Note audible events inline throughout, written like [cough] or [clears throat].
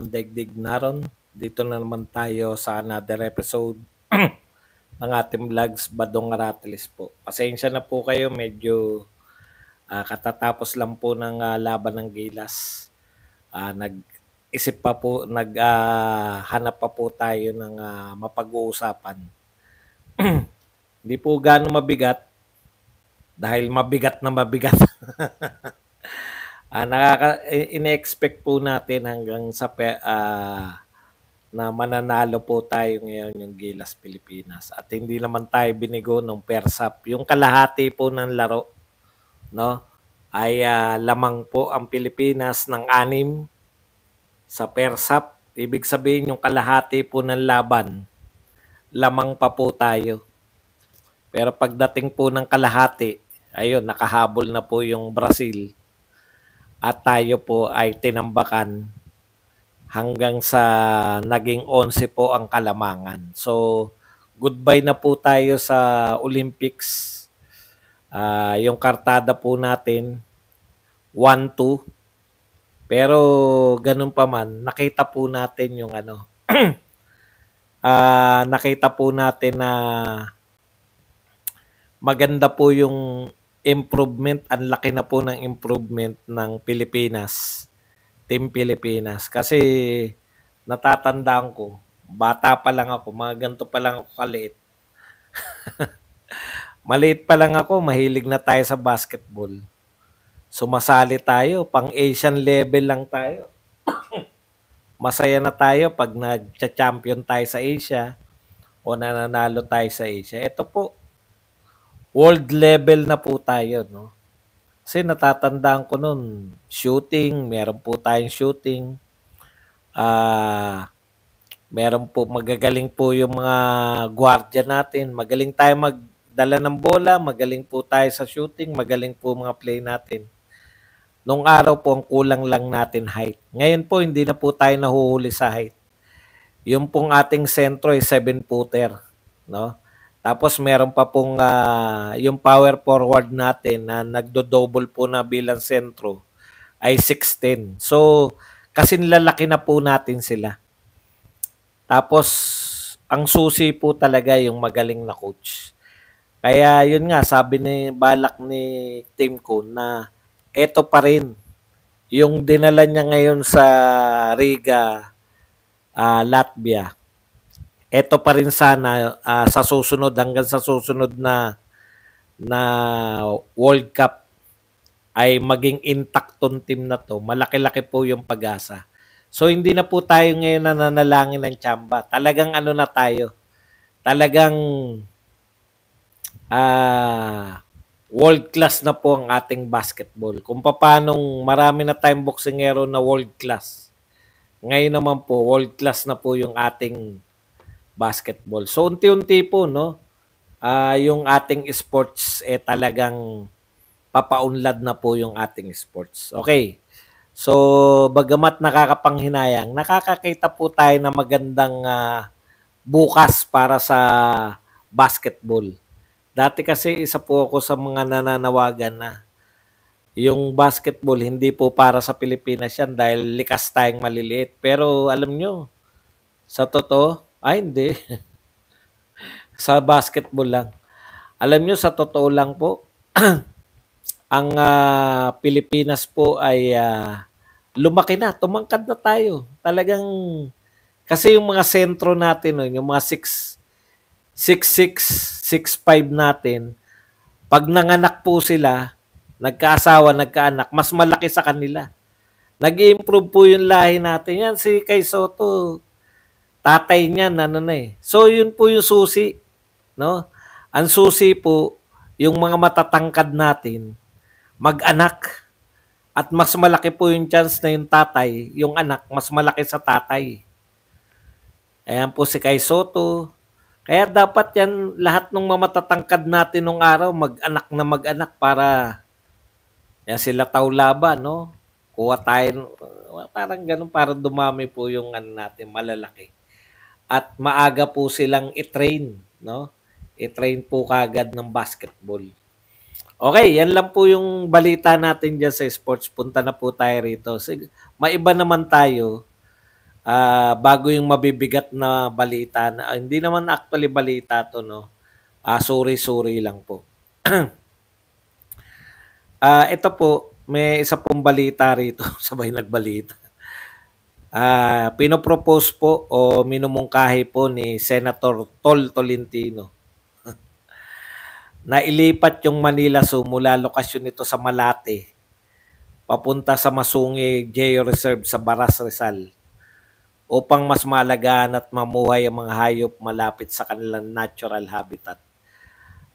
daigdig naron. Dito na naman tayo sa another episode [clears throat] ng ating vlogs Badong Rattles po. Pasensya na po kayo, medyo uh, katatapos lang po ng uh, laban ng Gilas. Uh, nag-isip pa po, naghanap uh, pa po tayo ng uh, mapag-uusapan. [clears throat] Hindi po gaano mabigat dahil mabigat na mabigat. [laughs] uh, nakaka inexpect po natin hanggang sa uh, na mananalo po tayo ngayon yung Gilas Pilipinas at hindi naman tayo binigo ng persap yung kalahati po ng laro no ay uh, lamang po ang Pilipinas ng anim sa persap ibig sabihin yung kalahati po ng laban lamang pa po tayo pero pagdating po ng kalahati ayun nakahabol na po yung Brazil at tayo po ay tinambakan hanggang sa naging 11 po ang kalamangan. So, goodbye na po tayo sa Olympics. Uh, yung kartada po natin, 1-2. Pero ganun pa man, nakita po natin yung ano, uh, [clears throat] nakita po natin na maganda po yung improvement, ang laki na po ng improvement ng Pilipinas, Team Pilipinas. Kasi natatandaan ko, bata pa lang ako, mga ganito pa lang ako kaliit. [laughs] Maliit pa lang ako, mahilig na tayo sa basketball. Sumasali tayo, pang Asian level lang tayo. [coughs] Masaya na tayo pag nag-champion tayo sa Asia o nananalo tayo sa Asia. Ito po, world level na po tayo, no? Kasi natatandaan ko noon, shooting, meron po tayong shooting. Ah, uh, meron po magagaling po yung mga guardia natin, magaling tayo magdala ng bola, magaling po tayo sa shooting, magaling po mga play natin. Nung araw po ang kulang lang natin height. Ngayon po hindi na po tayo nahuhuli sa height. Yung pong ating sentro ay 7 footer, no? Tapos meron pa pong uh, yung power forward natin na nagdo-double po na bilang sentro ay 6'10". So, kasi nilalaki na po natin sila. Tapos, ang susi po talaga yung magaling na coach. Kaya yun nga, sabi ni balak ni team ko na eto pa rin yung dinala niya ngayon sa Riga, uh, Latvia eto pa rin sana uh, sa susunod hanggang sa susunod na na World Cup ay maging intact tong team na to. Malaki-laki po yung pag-asa. So hindi na po tayo ngayon nananalangin ng chamba. Talagang ano na tayo. Talagang uh, world class na po ang ating basketball. Kung paano marami na tayong boksingero na world class. Ngayon naman po, world class na po yung ating basketball. So unti-unti po no, uh, yung ating sports eh talagang papaunlad na po yung ating sports. Okay. So bagamat nakakapanghinayang, nakakakita po tayo ng magandang uh, bukas para sa basketball. Dati kasi isa po ako sa mga nananawagan na yung basketball hindi po para sa Pilipinas yan dahil likas tayong maliliit. Pero alam nyo, sa totoo, ay, hindi. [laughs] sa basketball lang. Alam nyo, sa totoo lang po, [clears throat] ang uh, Pilipinas po ay uh, lumaki na, tumangkad na tayo. Talagang, kasi yung mga sentro natin, no, yung mga 6, 6, 6, 6, natin, pag nanganak po sila, nagkaasawa, nagkaanak, mas malaki sa kanila. Nag-improve po yung lahi natin. Yan si Kay Soto, tatay niya nanay. Eh. So yun po yung susi, no? Ang susi po yung mga matatangkad natin mag-anak at mas malaki po yung chance na yung tatay, yung anak mas malaki sa tatay. Ayan po si Kai Soto. Kaya dapat yan lahat ng mamatatangkad natin nung araw mag-anak na mag-anak para yan sila taulaba, no? Kuha tayo, parang ganun, para dumami po yung ano natin, malalaki at maaga po silang i-train, no? I-train po kagad ng basketball. Okay, yan lang po yung balita natin diyan sa sports. Punta na po tayo rito. Sige, maiba naman tayo uh, bago yung mabibigat na balita. Na, uh, hindi naman actually balita to, no? Uh, ah, sorry-sorry lang po. uh, [clears throat] ito po, may isa pong balita rito. [laughs] Sabay nagbalita uh, pinopropose po o minumungkahi po ni Senator Tol Tolentino [laughs] na ilipat yung Manila Zoo mula lokasyon nito sa Malate papunta sa Masungi Geo Reserve sa Baras Rizal upang mas malagaan at mamuhay ang mga hayop malapit sa kanilang natural habitat.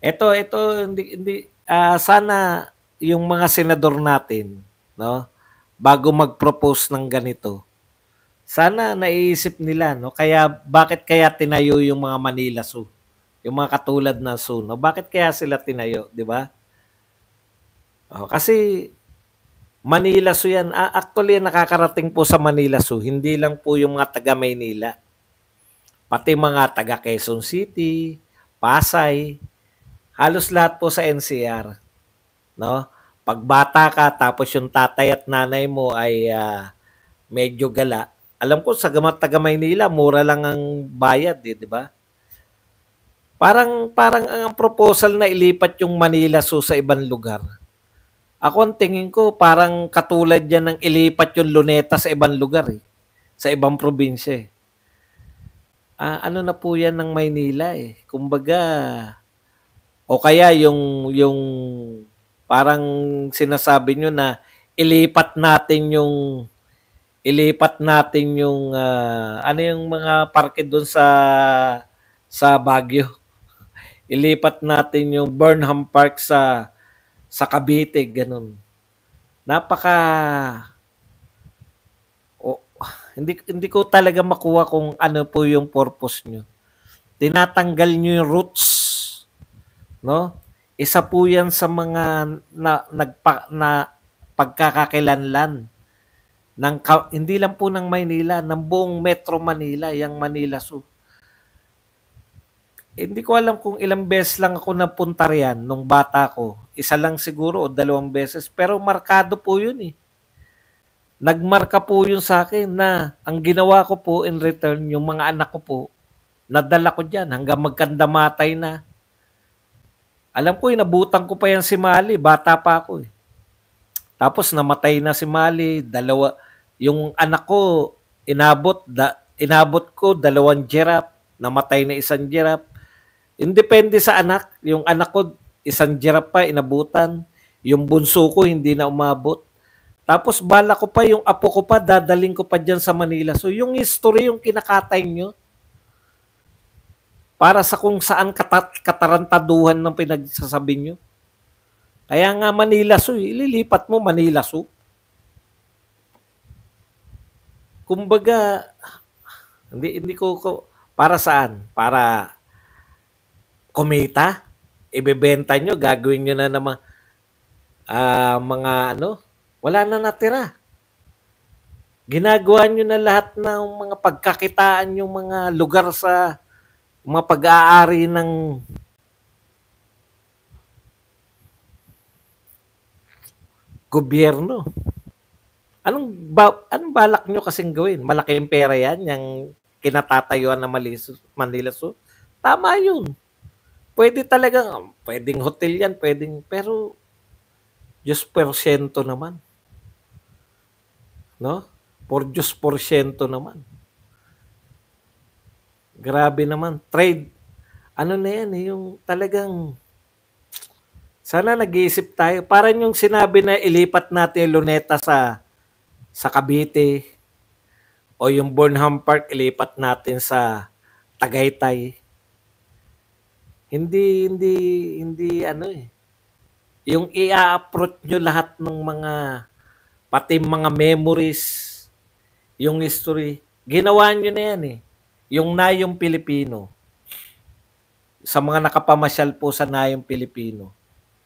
Ito ito hindi hindi uh, sana yung mga senador natin, no? Bago mag-propose ng ganito, sana naiisip nila, no? Kaya, bakit kaya tinayo yung mga Manila Zoo? Yung mga katulad na zoo, no? Bakit kaya sila tinayo, di ba? Oh, kasi Manila Zoo yan. Ah, actually, nakakarating po sa Manila Zoo, hindi lang po yung mga taga Maynila. Pati mga taga Quezon City, Pasay, halos lahat po sa NCR. No? Pagbata ka, tapos yung tatay at nanay mo ay uh, medyo gala, alam ko sa gamat taga Maynila, mura lang ang bayad, eh, di ba? Parang parang ang proposal na ilipat yung Manila so sa ibang lugar. Ako ang tingin ko parang katulad yan ng ilipat yung Luneta sa ibang lugar eh. Sa ibang probinsya eh. Ah, ano na po yan ng Maynila eh. Kumbaga, o kaya yung, yung parang sinasabi niyo na ilipat natin yung ilipat natin yung uh, ano yung mga parke doon sa sa Baguio. [laughs] Ilipat natin yung Burnham Park sa sa Cavite, ganun. Napaka oh, [sighs] hindi hindi ko talaga makuha kung ano po yung purpose nyo. Tinatanggal nyo yung roots, no? Isa po 'yan sa mga na, nagpa, na pagkakakilanlan ng, hindi lang po ng Maynila, ng buong Metro Manila, yung Manila Zoo. Eh, hindi ko alam kung ilang beses lang ako napunta riyan nung bata ko. Isa lang siguro o dalawang beses. Pero markado po yun eh. Nagmarka po yun sa akin na ang ginawa ko po in return, yung mga anak ko po, nadala ko dyan hanggang magkandamatay na. Alam ko, inabutan ko pa yan si Mali. Bata pa ako eh. Tapos namatay na si Mali, dalawa yung anak ko inabot da, inabot ko dalawang giraffe, namatay na isang giraffe. Independe sa anak, yung anak ko isang giraffe pa inabutan, yung bunso ko hindi na umabot. Tapos bala ko pa yung apo ko pa dadaling ko pa diyan sa Manila. So yung history yung kinakatay nyo para sa kung saan katarantaduhan ng pinagsasabi nyo. Kaya nga Manila Zoo, ililipat mo Manila Zoo. Kumbaga, hindi, hindi ko, ko, para saan? Para kumita? Ibebenta nyo, gagawin nyo na naman uh, mga ano, wala na natira. Ginagawa nyo na lahat ng mga pagkakitaan yung mga lugar sa mga pag-aari ng gobyerno. Anong, ba, anong balak nyo kasing gawin? Malaki yung pera yan, yung kinatatayuan ng Manila Zoo. Tama yun. Pwede talaga, pwedeng hotel yan, pwedeng, pero Diyos porsyento naman. No? Por Diyos porsyento naman. Grabe naman. Trade. Ano na yan, eh, yung talagang sana nag-iisip tayo. Parang yung sinabi na ilipat natin yung Luneta sa sa Cavite o yung Burnham Park ilipat natin sa Tagaytay. Hindi hindi hindi ano eh. Yung i-approach nyo lahat ng mga pati mga memories, yung history, ginawa nyo na yan eh. Yung Nayong Pilipino. Sa mga nakapamasyal po sa Nayong Pilipino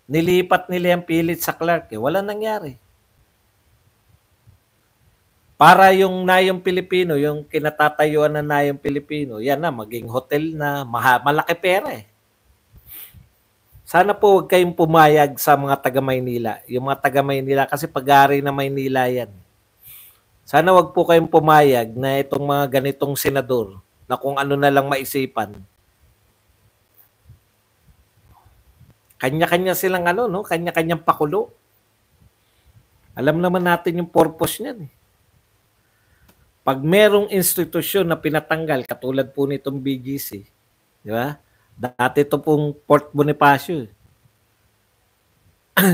Nilipat nila yung pilit sa Clark. Eh. Wala nangyari. Para yung Nayong Pilipino, yung kinatatayuan na Nayong Pilipino, yan na, maging hotel na, maha, malaki pera eh. Sana po huwag kayong pumayag sa mga taga-Maynila. Yung mga taga-Maynila, kasi pag-ari na Maynila yan. Sana wag po kayong pumayag na itong mga ganitong senador na kung ano na lang maisipan, Kanya-kanya silang ano, no? Kanya-kanyang pakulo. Alam naman natin yung purpose niyan. Eh. Pag merong institusyon na pinatanggal, katulad po nitong BGC, di ba? Dati ito pong Port Bonifacio. Eh. [clears throat]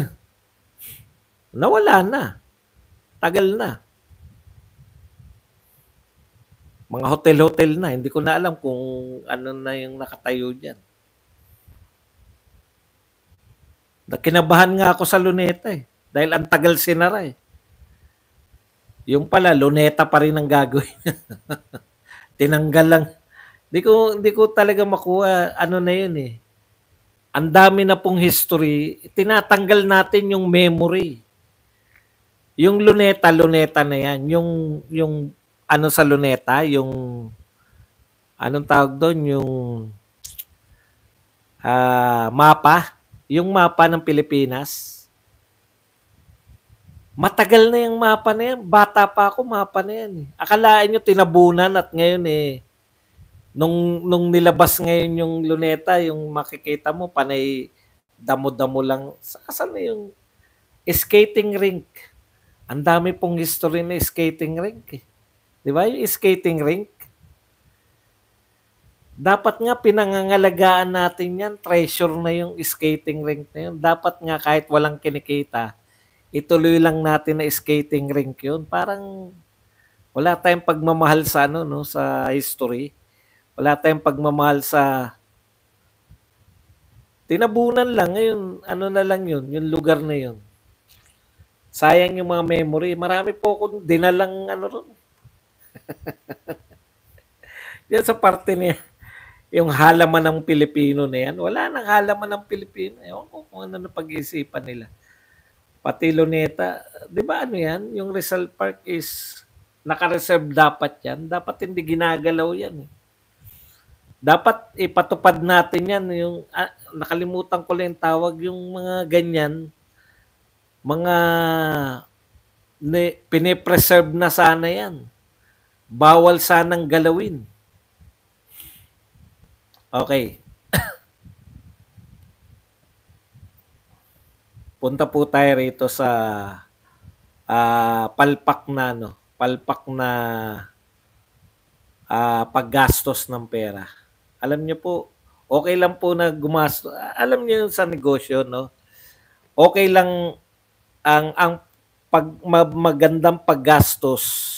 Nawala na. Tagal na. Mga hotel-hotel na. Hindi ko na alam kung ano na yung nakatayo dyan. Kinabahan nga ako sa luneta eh. Dahil ang tagal sinara eh. Yung pala, luneta pa rin ang gagawin. [laughs] Tinanggal lang. Hindi ko, hindi ko talaga makuha. Ano na yun eh. Ang dami na pong history. Tinatanggal natin yung memory. Yung luneta, luneta na yan. Yung, yung ano sa luneta, yung anong tawag doon? Yung uh, mapa yung mapa ng Pilipinas, matagal na yung mapa na yan. Bata pa ako, mapa na yan. Eh. Akalain nyo, tinabunan at ngayon eh, nung, nung nilabas ngayon yung luneta, yung makikita mo, panay damo-damo lang. Saan na yung skating rink? Ang dami pong history na skating rink. Eh. Di ba? Yung skating rink, dapat nga pinangangalagaan natin yan. Treasure na yung skating rink na yun. Dapat nga kahit walang kinikita, ituloy lang natin na skating rink yun. Parang wala tayong pagmamahal sa ano, no, sa history. Wala tayong pagmamahal sa tinabunan lang. Ngayon, ano na lang yun, yung lugar na yun. Sayang yung mga memory. Marami po akong dinalang ano ron. [laughs] Yan sa parte niya yung halaman ng Pilipino na yan. Wala nang halaman ng Pilipino. Ewan ko kung ano na pag-iisipan nila. Pati Luneta, di ba ano yan? Yung Rizal Park is nakareserve dapat yan. Dapat hindi ginagalaw yan. Eh. Dapat ipatupad natin yan. Yung, ah, nakalimutan ko lang yung tawag yung mga ganyan. Mga ne, pinipreserve na sana yan. Bawal sanang galawin Okay. Punta po tayo rito sa uh, palpak na no, palpak na uh, paggastos ng pera. Alam niyo po, okay lang po na gumasto. Alam niyo sa negosyo, no? Okay lang ang ang pag magandang paggastos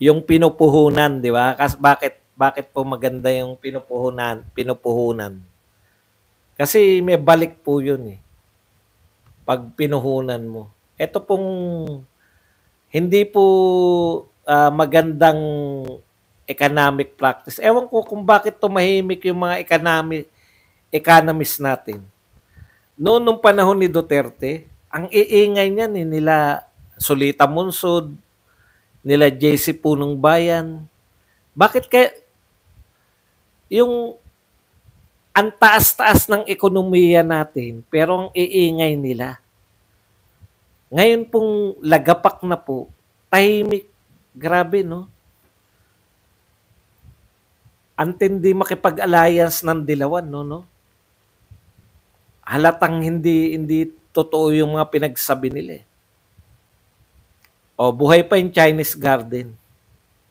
yung pinupuhunan, di ba? Kasi bakit bakit po maganda yung pinupuhunan, pinupuhunan. Kasi may balik po yun eh. Pag pinuhunan mo. Ito pong hindi po uh, magandang economic practice. Ewan ko kung bakit tumahimik yung mga economic economists natin. Noon nung panahon ni Duterte, ang iingay niyan ni eh, nila Sulita Monsod, nila JC Punong Bayan. Bakit kaya yung ang taas-taas ng ekonomiya natin, pero ang iingay nila. Ngayon pong lagapak na po, tahimik, grabe no? Antindi makipag-alliance ng dilawan, no, no? Halatang hindi, hindi totoo yung mga pinagsabi nila. Eh. O, buhay pa yung Chinese Garden.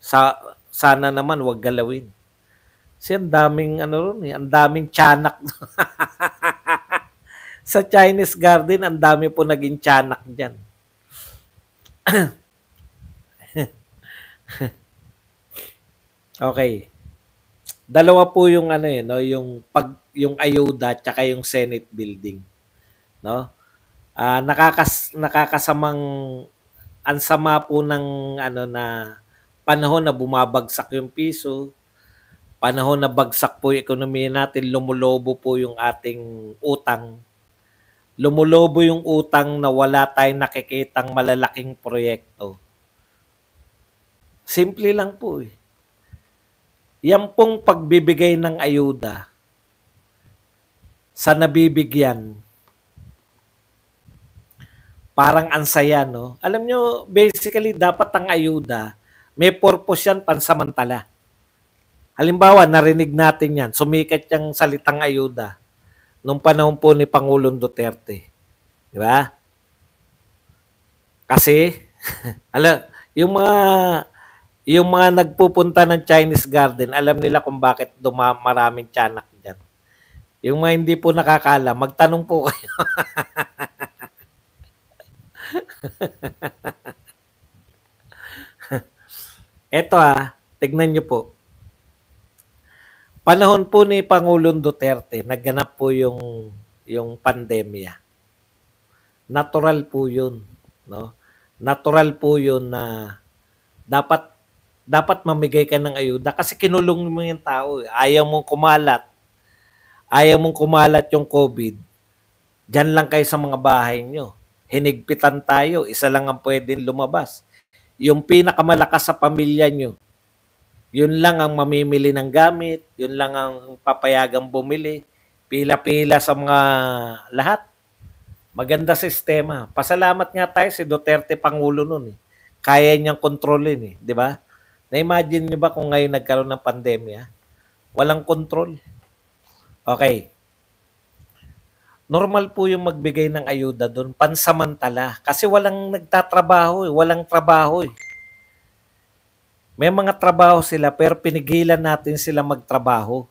Sa, sana naman wag galawin. Kasi ang daming, ano ron eh, ang daming tiyanak. [laughs] sa Chinese Garden, ang dami po naging tiyanak dyan. [coughs] okay. Dalawa po yung ano eh, no, yung pag yung ayuda tsaka yung Senate building, no? Ah, uh, nakakas nakakasamang ang sama po ng ano na panahon na bumabagsak yung piso, panahon na bagsak po yung ekonomiya natin, lumulobo po yung ating utang. Lumulobo yung utang na wala tayong nakikitang malalaking proyekto. Simple lang po eh. Yan pong pagbibigay ng ayuda sa nabibigyan. Parang ansaya, no? Alam nyo, basically, dapat ang ayuda, may purpose yan pansamantala Halimbawa, narinig natin yan, sumikat yung salitang ayuda nung panahon po ni Pangulong Duterte. Di ba? Kasi, [laughs] alam, yung mga yung mga nagpupunta ng Chinese Garden, alam nila kung bakit duma tiyanak diyan. Yung mga hindi po nakakala, magtanong po kayo. Ito [laughs] ah, tignan nyo po. Panahon po ni Pangulong Duterte, naganap po yung yung pandemya. Natural po 'yun, no? Natural po 'yun na dapat dapat mamigay ka ng ayuda kasi kinulong mo yung tao. Eh. Ayaw mong kumalat. Ayaw mong kumalat yung COVID. Diyan lang kayo sa mga bahay nyo. Hinigpitan tayo. Isa lang ang pwedeng lumabas. Yung pinakamalakas sa pamilya nyo, yun lang ang mamimili ng gamit, yun lang ang papayagang bumili. Pila-pila sa mga lahat. Maganda sistema. Pasalamat nga tayo si Duterte Pangulo noon. Eh. Kaya niyang kontrolin eh, di ba? Na-imagine niyo ba kung ngayon nagkaroon ng pandemya? Walang kontrol. Okay. Normal po yung magbigay ng ayuda doon, pansamantala. Kasi walang nagtatrabaho eh, walang trabaho eh. May mga trabaho sila pero pinigilan natin sila magtrabaho.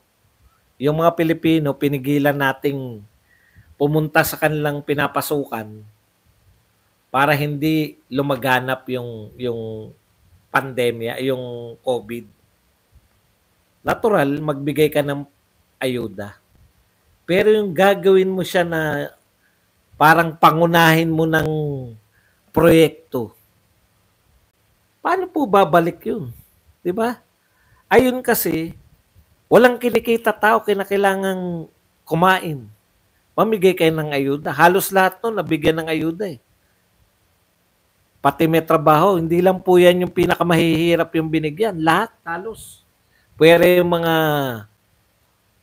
Yung mga Pilipino, pinigilan nating pumunta sa kanilang pinapasukan para hindi lumaganap yung yung pandemya, yung COVID. Natural, magbigay ka ng ayuda. Pero yung gagawin mo siya na parang pangunahin mo ng proyekto paano po babalik yun? Di ba? Ayun kasi, walang kinikita tao kinakailangang kumain. Mamigay kayo ng ayuda. Halos lahat nun nabigyan ng ayuda eh. Pati may trabaho, hindi lang po yan yung pinakamahihirap yung binigyan. Lahat, halos. Pwede yung mga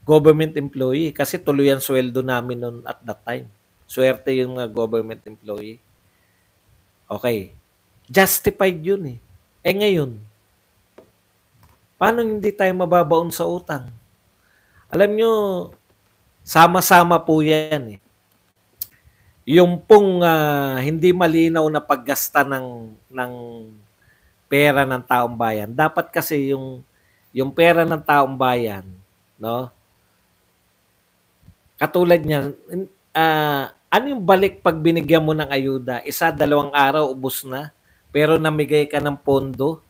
government employee kasi tuloy ang sweldo namin noon at that time. Swerte yung mga government employee. Okay. Justified yun eh. Eh ngayon, paano hindi tayo mababaon sa utang? Alam nyo, sama-sama po yan eh. Yung pong uh, hindi malinaw na paggasta ng, ng pera ng taong bayan. Dapat kasi yung, yung pera ng taong bayan, no? Katulad niyan, uh, ah, ano yung balik pag binigyan mo ng ayuda? Isa, dalawang araw, ubos na pero namigay ka ng pondo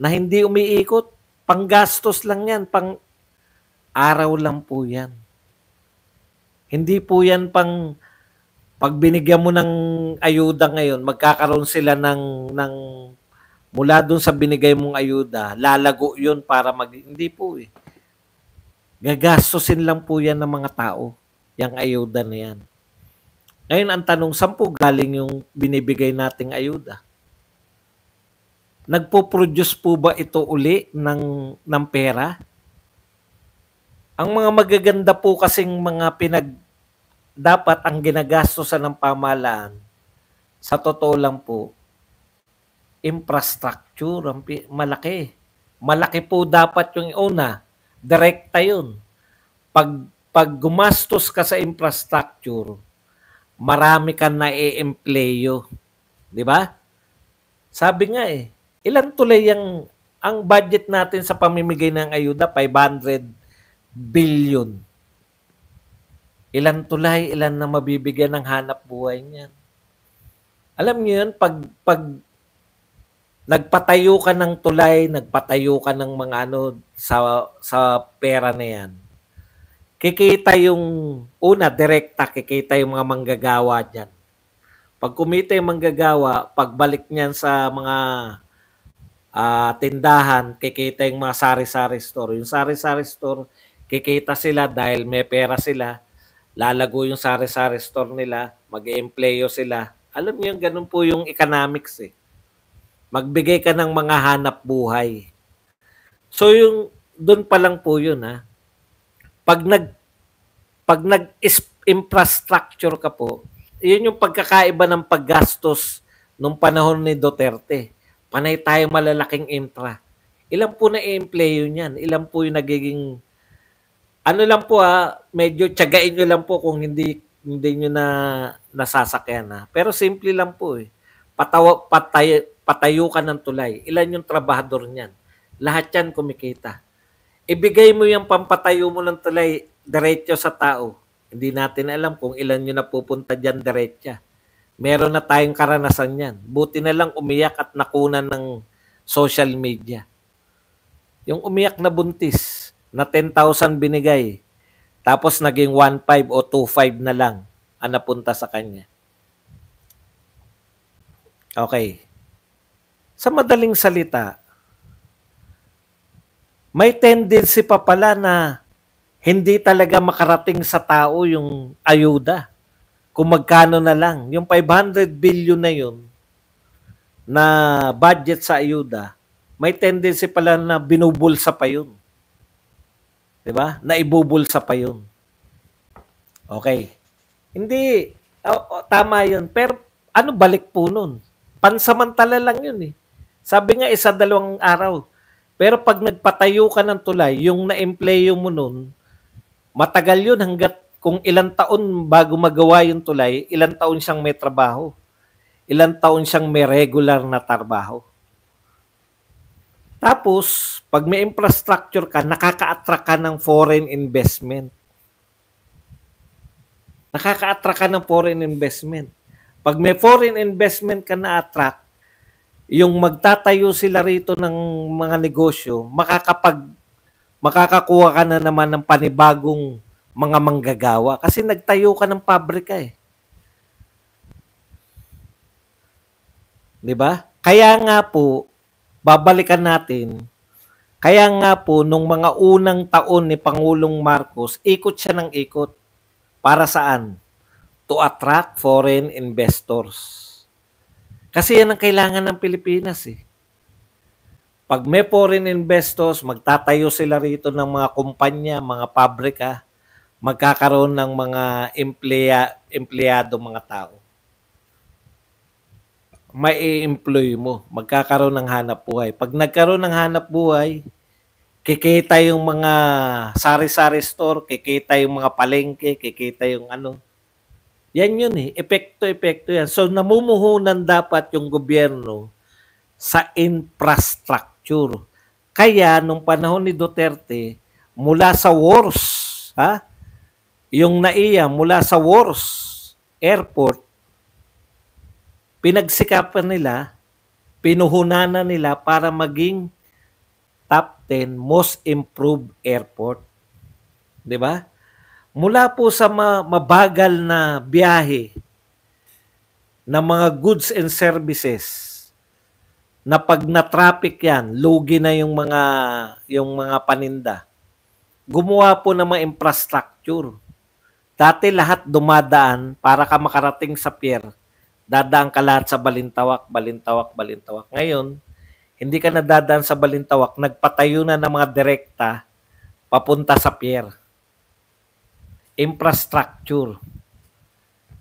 na hindi umiikot. Panggastos lang yan, pang araw lang po yan. Hindi po yan pang pag binigyan mo ng ayuda ngayon, magkakaroon sila ng, ng mula doon sa binigay mong ayuda, lalago yun para mag... Hindi po eh. Gagastosin lang po yan ng mga tao, yung ayuda na yan. Ngayon, ang tanong, saan po galing yung binibigay nating ayuda? nagpo-produce po ba ito uli ng, ng pera? Ang mga magaganda po kasing mga pinag dapat ang ginagastosan ng pamahalaan sa totoo lang po infrastructure ang malaki. Malaki po dapat yung una. Direkta yun. Pag, pag gumastos ka sa infrastructure, marami ka na i-empleyo. Di ba? Sabi nga eh, Ilan tuloy ang, ang budget natin sa pamimigay ng ayuda? 500 billion. Ilan tulay, ilan na mabibigyan ng hanap buhay niyan. Alam niyo yun, pag, pag nagpatayo ka ng tulay, nagpatayo ka ng mga ano sa, sa pera na yan, kikita yung, una, direkta, kikita yung mga manggagawa dyan. Pag kumita yung manggagawa, pagbalik niyan sa mga uh, tindahan, kikita yung mga sari-sari store. Yung sari-sari store, kikita sila dahil may pera sila. Lalago yung sari-sari store nila, mag empleyo sila. Alam niyo, ganun po yung economics eh. Magbigay ka ng mga hanap buhay. So yung doon pa lang po yun ha. Ah. Pag nag pag nag infrastructure ka po, yun yung pagkakaiba ng paggastos nung panahon ni Duterte Panay tayo malalaking infra. Ilan po na empleyo niyan? Ilan po yung nagiging... Ano lang po ha, ah, medyo tiyagain nyo lang po kung hindi hindi nyo na nasasakyan ha. Ah. Pero simple lang po eh. Pataw, patay, patayo ka ng tulay. Ilan yung trabahador niyan? Lahat yan kumikita. Ibigay mo yung pampatayo mo ng tulay diretso sa tao. Hindi natin alam kung ilan yung napupunta dyan diretso Meron na tayong karanasan yan. Buti na lang umiyak at nakunan ng social media. Yung umiyak na buntis, na 10,000 binigay, tapos naging 1.5 o 2.5 na lang ang napunta sa kanya. Okay. Sa madaling salita, may tendency pa pala na hindi talaga makarating sa tao yung ayuda kung magkano na lang. Yung 500 billion na yun na budget sa ayuda, may tendency pala na binubulsa pa yun. ba? Diba? Na ibubulsa pa yun. Okay. Hindi. O, oh, o, oh, tama yun. Pero ano balik po nun? Pansamantala lang yun eh. Sabi nga isa dalawang araw. Pero pag nagpatayo ka ng tulay, yung na-empleyo mo nun, matagal yun hanggat kung ilang taon bago magawa yung tulay, ilang taon siyang may trabaho. Ilang taon siyang may regular na trabaho. Tapos, pag may infrastructure ka, nakaka-attract ka ng foreign investment. Nakaka-attract ka ng foreign investment. Pag may foreign investment ka na-attract, yung magtatayo sila rito ng mga negosyo, makakapag makakakuha ka na naman ng panibagong mga manggagawa kasi nagtayo ka ng pabrika eh. 'Di ba? Kaya nga po babalikan natin kaya nga po nung mga unang taon ni Pangulong Marcos, ikot siya ng ikot para saan? To attract foreign investors. Kasi yan ang kailangan ng Pilipinas eh pag may foreign investors, magtatayo sila rito ng mga kumpanya, mga pabrika magkakaroon ng mga empleya, empleyado mga tao. Mai-employ mo, magkakaroon ng hanap buhay. Pag nagkaroon ng hanap buhay, kikita yung mga sari-sari store, kikita yung mga palengke, kikita yung ano. Yan yun eh. Epekto-epekto yan. So namumuhunan dapat yung gobyerno sa infrastructure. Kaya nung panahon ni Duterte, mula sa wars, ha? yung naiya mula sa Wars Airport, pinagsikapan nila, pinuhunanan nila para maging top 10 most improved airport. 'Di ba? Mula po sa ma- mabagal na biyahe ng mga goods and services na pag na-traffic 'yan, lugi na yung mga yung mga paninda. Gumawa po ng mga infrastructure Dati lahat dumadaan para ka makarating sa pier. Dadaan ka lahat sa balintawak, balintawak, balintawak. Ngayon, hindi ka na dadaan sa balintawak, nagpatayo na ng mga direkta papunta sa pier. Infrastructure.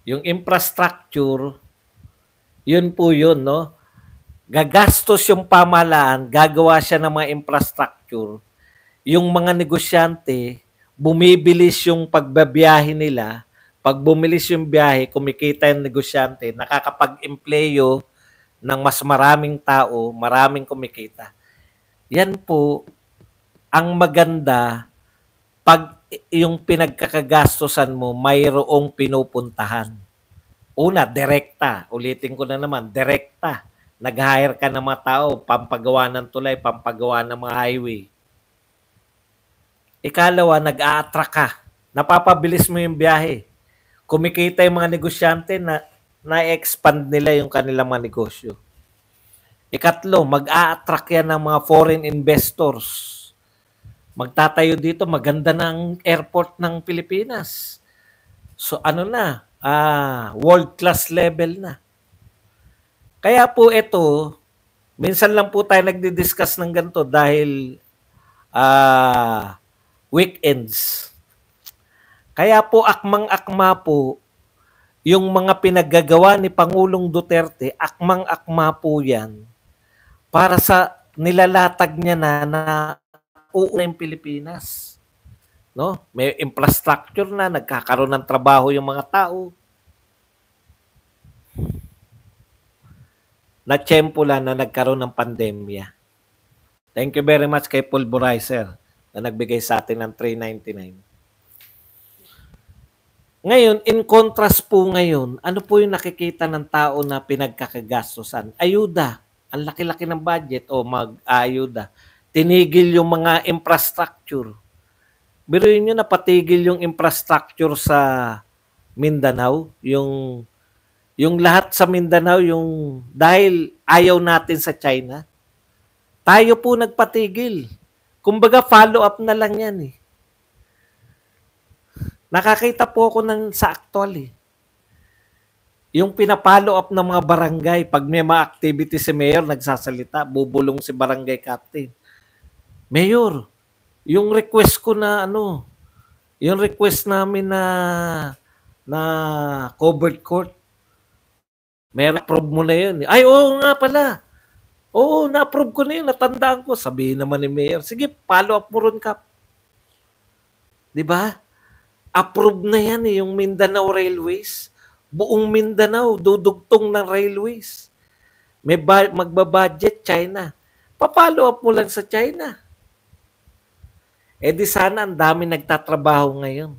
Yung infrastructure, yun po yun, no? Gagastos yung pamalaan, gagawa siya ng mga infrastructure. Yung mga negosyante, bumibilis yung pagbabiyahe nila, pag bumilis yung biyahe, kumikita yung negosyante, nakakapag-empleyo ng mas maraming tao, maraming kumikita. Yan po, ang maganda pag yung pinagkakagastosan mo mayroong pinupuntahan. Una, direkta. Ulitin ko na naman, direkta. Nag-hire ka ng mga tao, pampagawa ng tulay, pampagawa ng mga highway Ikalawa, nag-a-attract ka. Napapabilis mo yung biyahe. Kumikita yung mga negosyante na na-expand nila yung kanilang mga negosyo. Ikatlo, mag-a-attract yan ng mga foreign investors. Magtatayo dito, maganda ng airport ng Pilipinas. So ano na, ah, world class level na. Kaya po ito, minsan lang po tayo nagdi-discuss ng ganito dahil ah, weekends. Kaya po akmang-akma po yung mga pinaggagawa ni Pangulong Duterte, akmang-akma po yan para sa nilalatag niya na na uuna yung Pilipinas. No? May infrastructure na, nagkakaroon ng trabaho yung mga tao. Na tiyempo na nagkaroon ng pandemya. Thank you very much kay Paul Borizer na nagbigay sa atin ng 399. Ngayon, in contrast po ngayon, ano po yung nakikita ng tao na pinagkakagastosan? Ayuda. Ang laki-laki ng budget o mag-ayuda. Tinigil yung mga infrastructure. Biruin nyo, patigil yung infrastructure sa Mindanao. Yung, yung lahat sa Mindanao, yung dahil ayaw natin sa China, tayo po nagpatigil Kumbaga follow-up na lang yan eh. Nakakita po ako ng sa actual eh. Yung pinapalo up ng mga barangay, pag may mga activity si mayor, nagsasalita, bubulong si barangay captain. Mayor, yung request ko na ano, yung request namin na na covered court, may approve mo na yun. Ay, oo nga pala. Oo, na-approve ko na yun. Natandaan ko. Sabihin naman ni Mayor, sige, follow up mo ron, Kap. Di ba? Approve na yan eh, yung Mindanao Railways. Buong Mindanao, dudugtong ng railways. May ba- magbabudget China. Papalo up mo lang sa China. Eh di sana ang dami nagtatrabaho ngayon.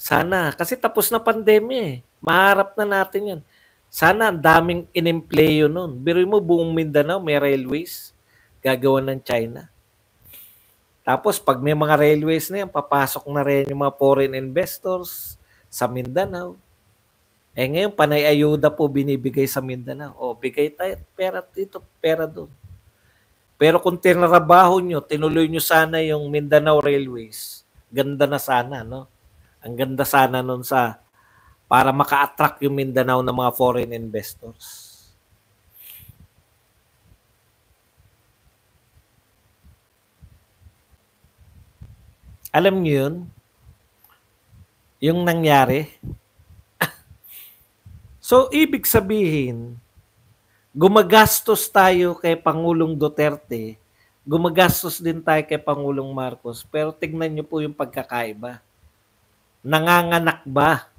Sana. Kasi tapos na pandemya eh. Maharap na natin yan. Sana daming inimpleyo noon. Biro mo, buong Mindanao may railways gagawa ng China. Tapos pag may mga railways na yan, papasok na rin yung mga foreign investors sa Mindanao. Eh ngayon, panay ayuda po binibigay sa Mindanao. O, bigay tayo pera dito, pera doon. Pero kung tinrabaho nyo, tinuloy nyo sana yung Mindanao Railways, ganda na sana, no? Ang ganda sana nun sa para maka-attract yung Mindanao ng mga foreign investors. Alam niyo yun? Yung nangyari. [laughs] so, ibig sabihin, gumagastos tayo kay Pangulong Duterte, gumagastos din tayo kay Pangulong Marcos, pero tignan niyo po yung pagkakaiba. Nanganganak ba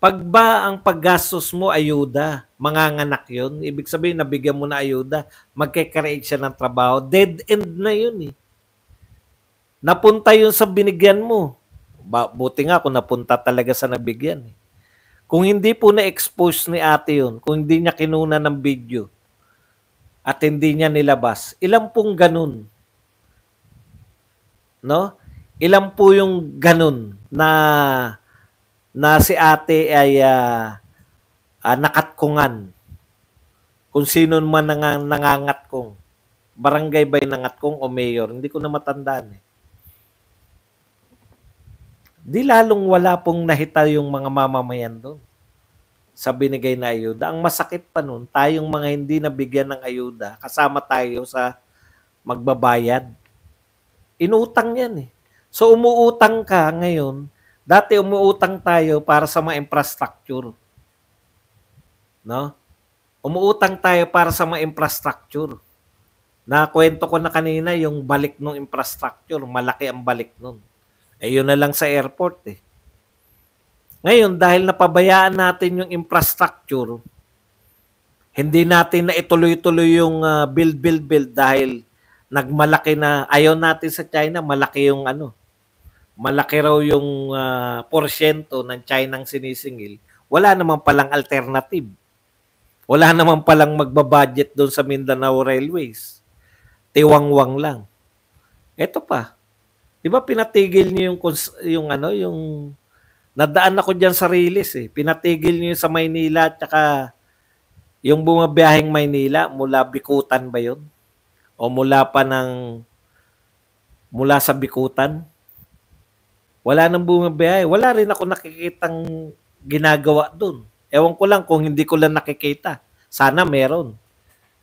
pag ba ang paggastos mo ayuda, manganganak 'yon. ibig sabihin nabigyan mo na ayuda, magkakreate siya ng trabaho, dead end na 'yon eh. Napunta yun sa binigyan mo. Buti nga kung napunta talaga sa nabigyan. Eh. Kung hindi po na-expose ni ate yun, kung hindi niya kinuna ng video at hindi niya nilabas, ilan pong ganun? No? Ilan po yung ganun na na si ate ay uh, uh, nakatkungan. Kung sino man nang, nangangatkong. Barangay ba yung nangatkong o mayor? Hindi ko na matandaan eh. Di lalong wala pong nahita yung mga mamamayan doon sa binigay na ayuda. Ang masakit pa noon, tayong mga hindi nabigyan ng ayuda, kasama tayo sa magbabayad. Inutang yan eh. So umuutang ka ngayon Dati umuutang tayo para sa mga infrastructure. No? Umuutang tayo para sa mga infrastructure. Na kwento ko na kanina yung balik ng infrastructure, malaki ang balik nun. Eh yun na lang sa airport eh. Ngayon, dahil napabayaan natin yung infrastructure, hindi natin na ituloy-tuloy yung uh, build, build, build dahil nagmalaki na, ayaw natin sa China, malaki yung ano, malaki raw yung uh, porsyento ng China ang sinisingil, wala naman palang alternative. Wala naman palang magbabudget doon sa Mindanao Railways. Tiwangwang lang. Ito pa. 'Di ba pinatigil niyo yung yung ano, yung nadaan ako diyan sa Riles eh. Pinatigil niyo sa Maynila at saka yung bumabiyaheng Maynila mula Bikutan ba 'yon? O mula pa ng mula sa Bikutan? wala nang bumabiyahe. Wala rin ako nakikitang ginagawa doon. Ewan ko lang kung hindi ko lang nakikita. Sana meron.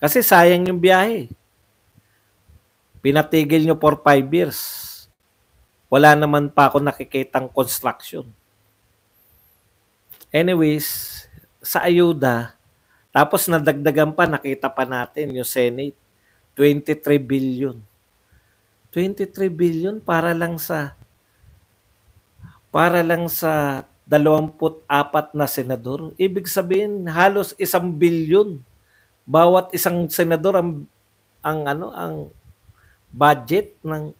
Kasi sayang yung biyahe. Pinatigil nyo for 5 years. Wala naman pa ako nakikitang construction. Anyways, sa ayuda, tapos nadagdagan pa, nakita pa natin yung Senate, 23 billion. 23 billion para lang sa para lang sa 24 na senador. Ibig sabihin halos isang bilyon bawat isang senador ang ang ano ang budget ng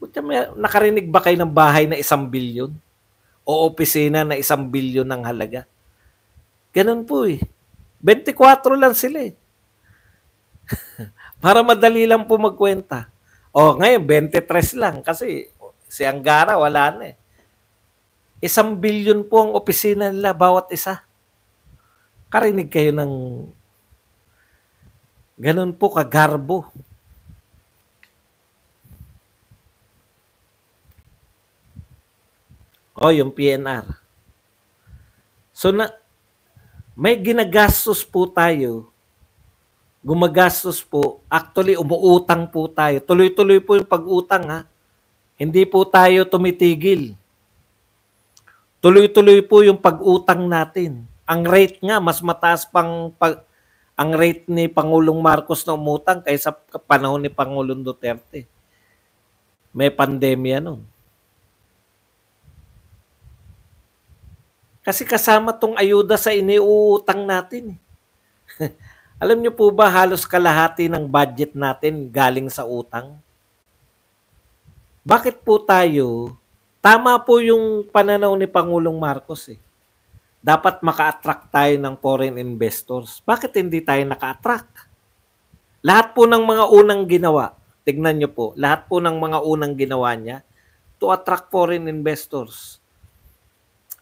Kutya, may, nakarinig ba kayo ng bahay na isang bilyon? O opisina na isang bilyon ng halaga? Ganun po eh. 24 lang sila eh. [laughs] Para madali lang po magkwenta. O ngayon, 23 lang kasi Si Angara, wala na eh. Isang bilyon po ang opisina nila bawat isa. Karinig kayo ng ganun po kagarbo. O, yung PNR. So, na, may ginagastos po tayo gumagastos po, actually umuutang po tayo. Tuloy-tuloy po yung pag-utang ha. Hindi po tayo tumitigil. Tuloy-tuloy po yung pag-utang natin. Ang rate nga, mas mataas pang pag, ang rate ni Pangulong Marcos na umutang kaysa panahon ni Pangulong Duterte. May pandemya nun. Kasi kasama tong ayuda sa iniuutang natin. Eh. [laughs] Alam niyo po ba halos kalahati ng budget natin galing sa utang? bakit po tayo, tama po yung pananaw ni Pangulong Marcos eh. Dapat maka-attract tayo ng foreign investors. Bakit hindi tayo naka-attract? Lahat po ng mga unang ginawa, tignan nyo po, lahat po ng mga unang ginawa niya to attract foreign investors.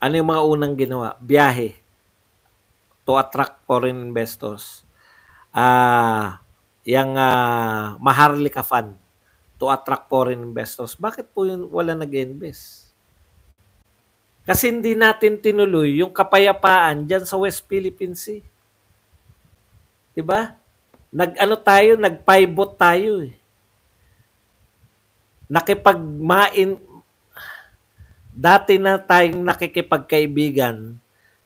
Ano yung mga unang ginawa? Biyahe to attract foreign investors. Ah, uh, yung uh, ah, Maharlika Fund to attract foreign investors, bakit po yun wala nag-invest? Kasi hindi natin tinuloy yung kapayapaan dyan sa West Philippine Sea. Diba? Nag-ano tayo, nag-pivot tayo eh. Nakipagmain, dati na tayong nakikipagkaibigan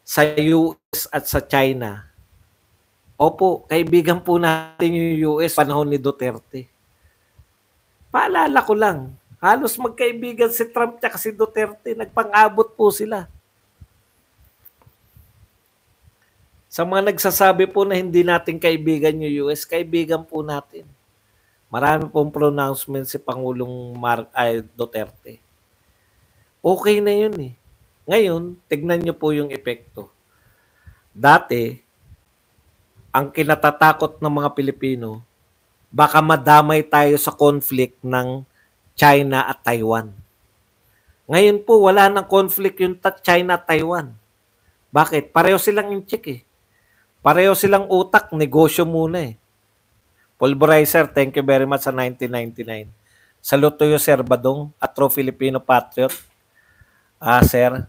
sa US at sa China. Opo, kaibigan po natin yung US panahon ni Duterte. Paalala ko lang, halos magkaibigan si Trump at si Duterte, nagpang-abot po sila. Sa mga nagsasabi po na hindi natin kaibigan yung US, kaibigan po natin. Marami pong pronouncement si Pangulong Mark, ay, Duterte. Okay na yun eh. Ngayon, tignan nyo po yung epekto. Dati, ang kinatatakot ng mga Pilipino baka madamay tayo sa conflict ng China at Taiwan. Ngayon po, wala ng conflict yung China at Taiwan. Bakit? Pareho silang inchik eh. Pareho silang utak, negosyo muna eh. Pulverizer, thank you very much sa 1999. Saluto yung Sir Badong, true Filipino Patriot. Ah, Sir,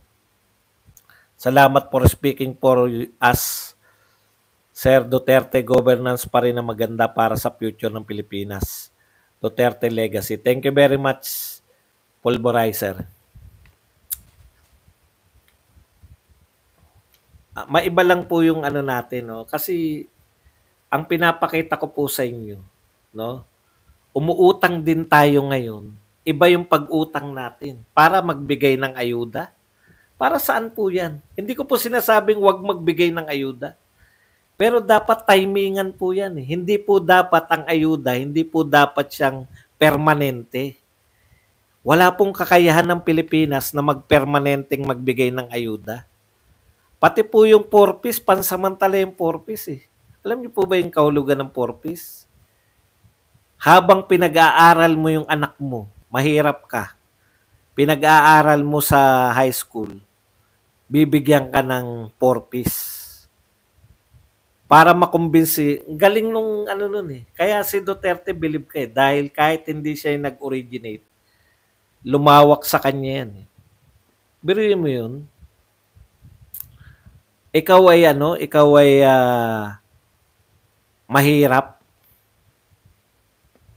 salamat for speaking for us Sir Duterte governance pa rin ang maganda para sa future ng Pilipinas. Duterte legacy. Thank you very much, Pulverizer. Uh, ah, maiba lang po yung ano natin, no? Kasi ang pinapakita ko po sa inyo, no? Umuutang din tayo ngayon. Iba yung pag-utang natin para magbigay ng ayuda. Para saan po 'yan? Hindi ko po sinasabing 'wag magbigay ng ayuda pero dapat timingan po yan. Eh. Hindi po dapat ang ayuda, hindi po dapat siyang permanente. Wala pong kakayahan ng Pilipinas na magpermanenteng magbigay ng ayuda. Pati po yung porpis, pansamantala yung porpis eh. Alam niyo po ba yung kahulugan ng porpis? Habang pinag-aaral mo yung anak mo, mahirap ka. Pinag-aaral mo sa high school, bibigyan ka ng porpis para makumbinsi. Galing nung ano nun eh. Kaya si Duterte believe kay eh, dahil kahit hindi siya nag-originate, lumawak sa kanya yan. Eh. Biro mo yun. Ikaw ay ano, ikaw ay uh, mahirap.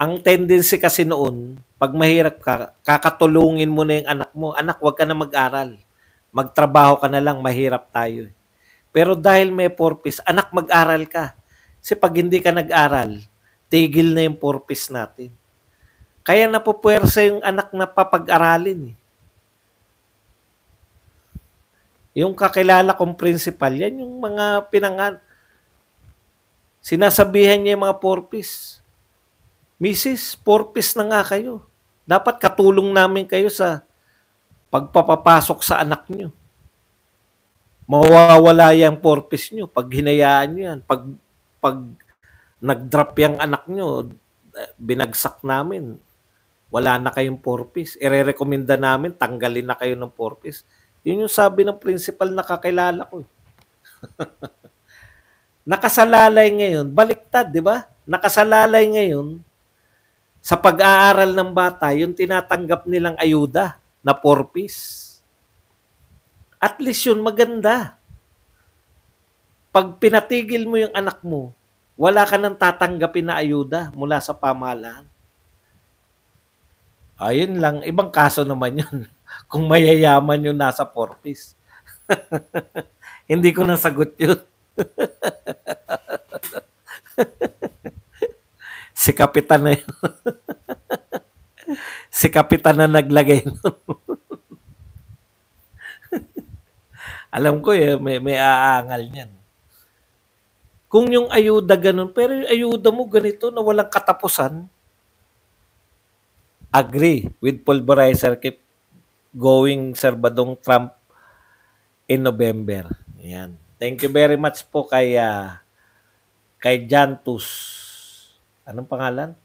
Ang tendency kasi noon, pag mahirap ka, kakatulungin mo na yung anak mo. Anak, wag ka na mag-aral. Magtrabaho ka na lang, mahirap tayo. Eh. Pero dahil may purpose, anak mag-aral ka. Kasi pag hindi ka nag-aral, tigil na yung purpose natin. Kaya napupuwersa yung anak na papag-aralin. Eh. Yung kakilala kong principal, yan yung mga pinangan. Sinasabihan niya yung mga purpose. Mrs., purpose na nga kayo. Dapat katulong namin kayo sa pagpapapasok sa anak niyo mawawala yung purpose nyo pag hinayaan nyo yan. Pag, pag nag-drop yung anak nyo, eh, binagsak namin. Wala na kayong purpose. Irerekomenda namin, tanggalin na kayo ng purpose. Yun yung sabi ng principal na kakilala ko. [laughs] Nakasalalay ngayon, baliktad, di ba? Nakasalalay ngayon sa pag-aaral ng bata, yung tinatanggap nilang ayuda na purpose at least yun maganda. Pag pinatigil mo yung anak mo, wala ka nang tatanggapin na ayuda mula sa pamahalaan. Ayun lang. Ibang kaso naman yun. [laughs] Kung mayayaman yung nasa 40 [laughs] Hindi ko nang sagot yun. [laughs] si Kapitan na yun. si Kapitan na naglagay nun. Alam ko eh, may, may aangal niyan. Kung yung ayuda ganun, pero yung ayuda mo ganito na walang katapusan, agree with pulverizer keep going Serbadong Trump in November. Yan. Thank you very much po kay uh, kay Jantus. Anong pangalan?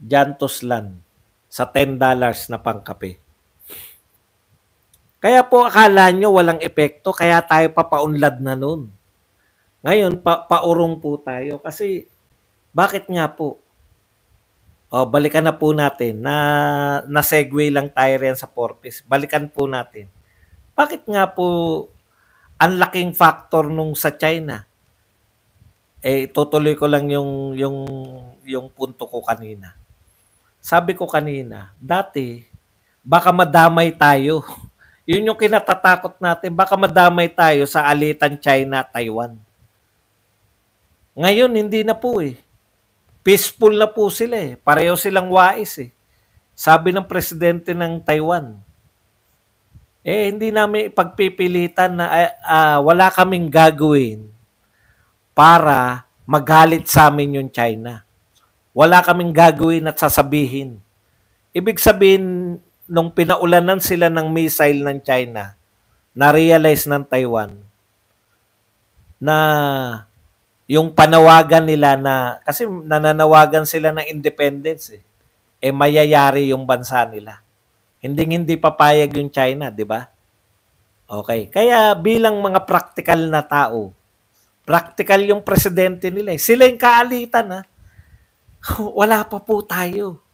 Jantus Lan sa $10 na pangkape. Kaya po akala nyo walang epekto, kaya tayo papaunlad na noon. Ngayon, pa paurong po tayo kasi bakit nga po? O, balikan na po natin na na-segue lang tayo rin sa Portis. Balikan po natin. Bakit nga po ang laking factor nung sa China? Eh, tutuloy ko lang yung, yung, yung punto ko kanina. Sabi ko kanina, dati, baka madamay tayo [laughs] Yun yung kinatatakot natin. Baka madamay tayo sa alitan China-Taiwan. Ngayon, hindi na po eh. Peaceful na po sila eh. Pareho silang wais eh. Sabi ng presidente ng Taiwan, eh hindi namin pagpipilitan na uh, wala kaming gagawin para magalit sa amin yung China. Wala kaming gagawin at sasabihin. Ibig sabihin nung pinaulanan sila ng missile ng China, na-realize ng Taiwan na yung panawagan nila na, kasi nananawagan sila ng independence eh, eh mayayari yung bansa nila. Hindi hindi papayag yung China, di ba? Okay. Kaya bilang mga practical na tao, practical yung presidente nila. Eh. Sila yung kaalitan ha. [laughs] Wala pa po tayo.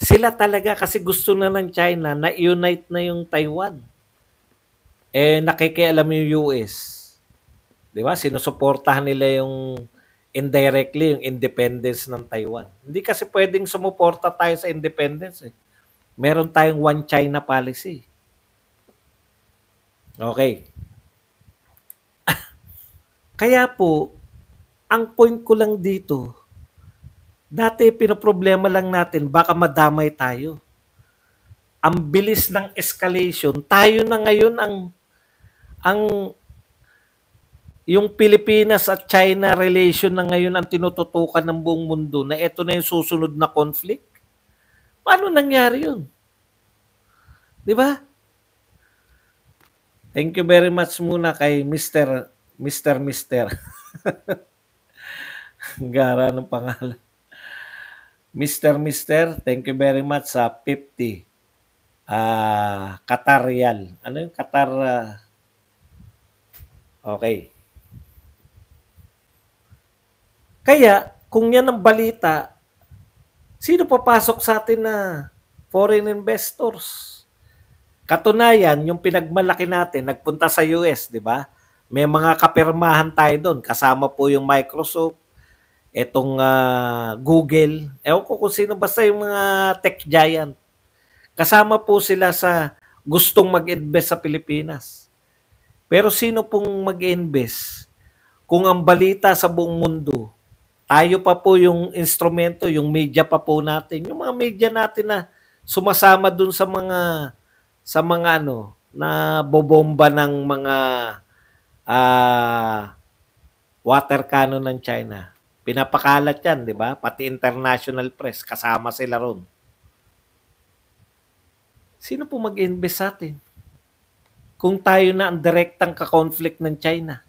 Sila talaga kasi gusto na ng China na unite na yung Taiwan. Eh nakikialam yung US. 'Di ba? Sinusuportahan nila yung indirectly yung independence ng Taiwan. Hindi kasi pwedeng sumuporta tayo sa independence eh. Meron tayong one China policy. Okay. [laughs] Kaya po, ang point ko lang dito, Dati pinoproblema lang natin, baka madamay tayo. Ang bilis ng escalation, tayo na ngayon ang ang yung Pilipinas at China relation na ngayon ang tinututukan ng buong mundo na ito na yung susunod na conflict. Paano nangyari yun? Di ba? Thank you very much muna kay Mr. Mr. Mr. Gara ng pangalan. Mr. Mr., thank you very much sa 50. Uh, ah, Qatar Real. Ano yung Qatar? Uh, okay. Kaya, kung yan ang balita, sino papasok sa atin na foreign investors? Katunayan, yung pinagmalaki natin, nagpunta sa US, di ba? May mga kapirmahan tayo doon. Kasama po yung Microsoft, etong uh, ah, Google, ewan ko kung sino, basta yung mga tech giant. Kasama po sila sa gustong mag-invest sa Pilipinas. Pero sino pong mag-invest kung ang balita sa buong mundo, tayo pa po yung instrumento, yung media pa po natin, yung mga media natin na sumasama dun sa mga sa mga ano na bobomba ng mga uh, water cannon ng China Pinapakalat yan, di ba? Pati international press, kasama sila ron. Sino po mag-invest sa atin? Kung tayo na ang direktang ka-conflict ng China.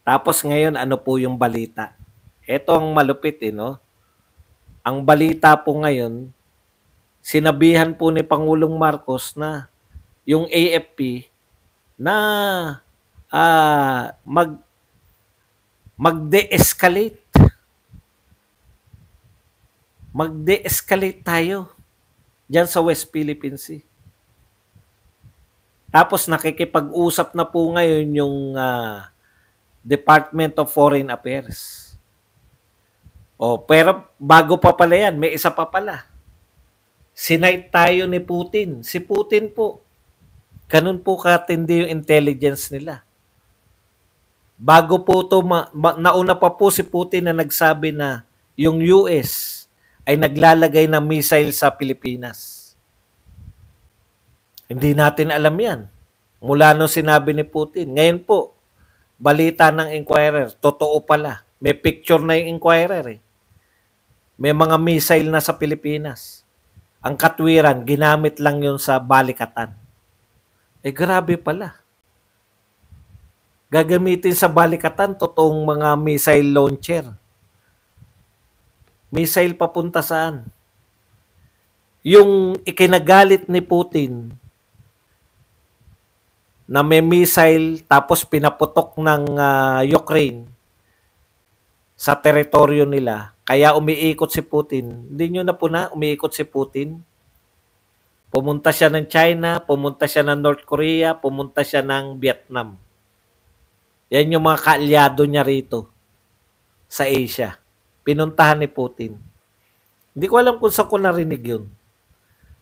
Tapos ngayon, ano po yung balita? Ito ang malupit, eh, no? Ang balita po ngayon, sinabihan po ni Pangulong Marcos na yung AFP na uh, mag mag-de-escalate. Mag-de-escalate tayo diyan sa West Philippine Sea. Tapos nakikipag-usap na po ngayon yung uh, Department of Foreign Affairs. Oh, pero bago pa pala yan, may isa pa pala. Sinight tayo ni Putin. Si Putin po. Ganun po katindi yung intelligence nila. Bago po to ma- ma- nauna pa po si Putin na nagsabi na yung US ay naglalagay ng missile sa Pilipinas. Hindi natin alam 'yan. Mula nung sinabi ni Putin. Ngayon po, balita ng Inquirer, totoo pala. May picture na yung Inquirer eh. May mga missile na sa Pilipinas. Ang katwiran, ginamit lang 'yon sa balikatan. Eh grabe pala gagamitin sa balikatan totoong mga missile launcher. Missile papunta saan? Yung ikinagalit ni Putin na may missile tapos pinaputok ng uh, Ukraine sa teritoryo nila. Kaya umiikot si Putin. Hindi nyo na po na umiikot si Putin. Pumunta siya ng China, pumunta siya ng North Korea, pumunta siya ng Vietnam. Yan yung mga kaalyado niya rito sa Asia. Pinuntahan ni Putin. Hindi ko alam kung sa ko narinig yun.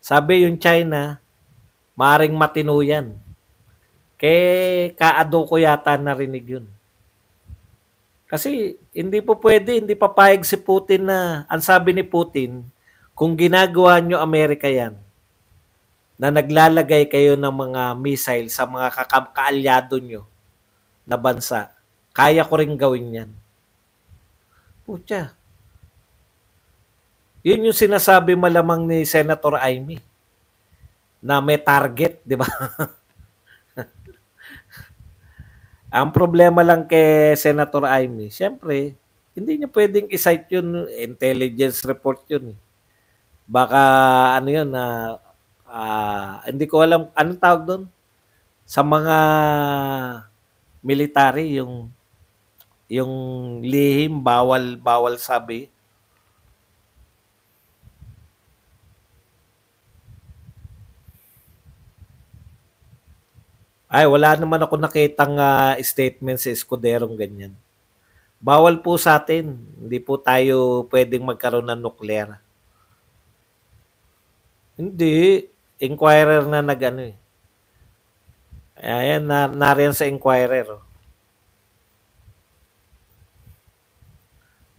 Sabi yung China, maring matino yan. Kaya kaado ko yata narinig yun. Kasi hindi po pwede, hindi papayag si Putin na, ang sabi ni Putin, kung ginagawa nyo Amerika yan, na naglalagay kayo ng mga missile sa mga kaalyado nyo, na bansa, kaya ko rin gawin yan. Putya. Yun yung sinasabi malamang ni Senator Aimee na may target, di ba? [laughs] Ang problema lang kay Senator Aimee, siyempre, hindi niya pwedeng isight yun, intelligence report yun. Eh. Baka ano yun na uh, uh, ah, hindi ko alam anong tawag doon sa mga military yung yung lihim bawal bawal sabi Ay, wala naman ako nakitang uh, statement sa si ganyan. Bawal po sa atin. Hindi po tayo pwedeng magkaroon ng nuklear. Hindi. Inquirer na nag ano eh. Ayan, na, nariyan sa Inquirer. Oh.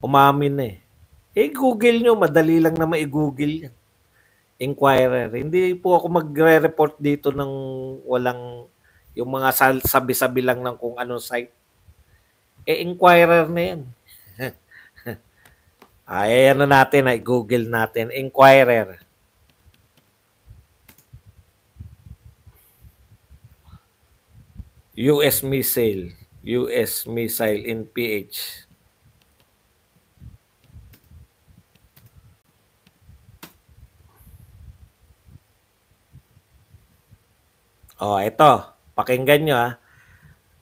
Umamin eh. Eh, Google nyo. Madali lang na ma google yan. Inquirer. Hindi po ako magre-report dito ng walang yung mga sabi-sabi lang ng kung anong site. Eh, Inquirer na yan. [laughs] Ay, na ano natin, ay Google natin. Inquirer. US missile, US missile in PH. Oh, ito. Pakinggan nyo ha.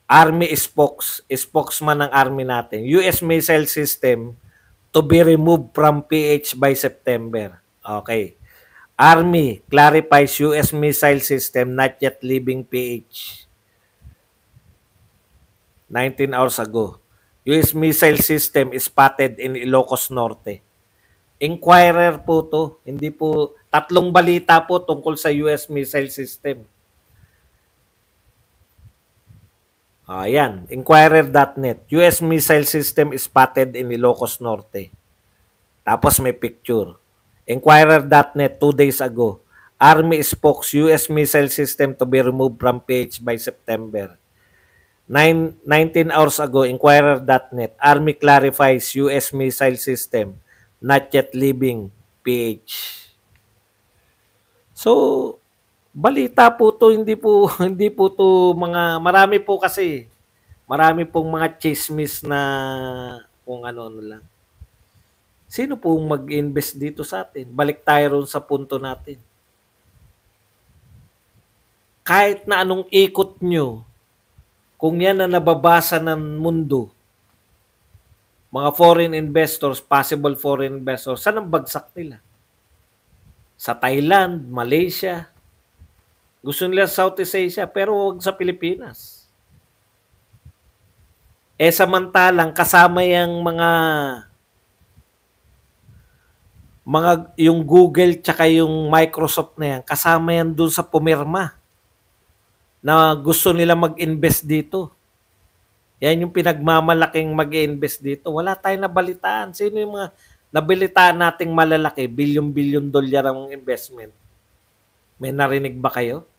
Ah. Army spokes, spokesman ng Army natin. US missile system to be removed from PH by September. Okay. Army clarifies US missile system not yet leaving PH. 19 hours ago. US missile system is spotted in Ilocos Norte. Inquirer po to, hindi po tatlong balita po tungkol sa US missile system. Ayan, inquirer.net. US missile system is spotted in Ilocos Norte. Tapos may picture. Inquirer.net two days ago. Army spokes US missile system to be removed from PH by September. Nine, 19 hours ago, Inquirer.net, Army clarifies U.S. missile system not yet leaving PH. So, balita po to, hindi po, [laughs] hindi po to mga, marami po kasi, marami pong mga chismis na kung ano, ano lang. Sino po mag-invest dito sa atin? Balik tayo ron sa punto natin. Kahit na anong ikot nyo, kung yan na nababasa ng mundo, mga foreign investors, possible foreign investors, saan ang bagsak nila? Sa Thailand, Malaysia, gusto nila Southeast Asia, pero huwag sa Pilipinas. Eh samantalang kasama yung mga mga yung Google tsaka yung Microsoft na yan, kasama yan doon sa pumirma na gusto nila mag-invest dito. Yan yung pinagmamalaking mag-invest dito. Wala tayong nabalitaan. Sino yung mga nabalitaan nating malalaki? Bilyon-bilyon dolyar ang investment. May narinig ba kayo?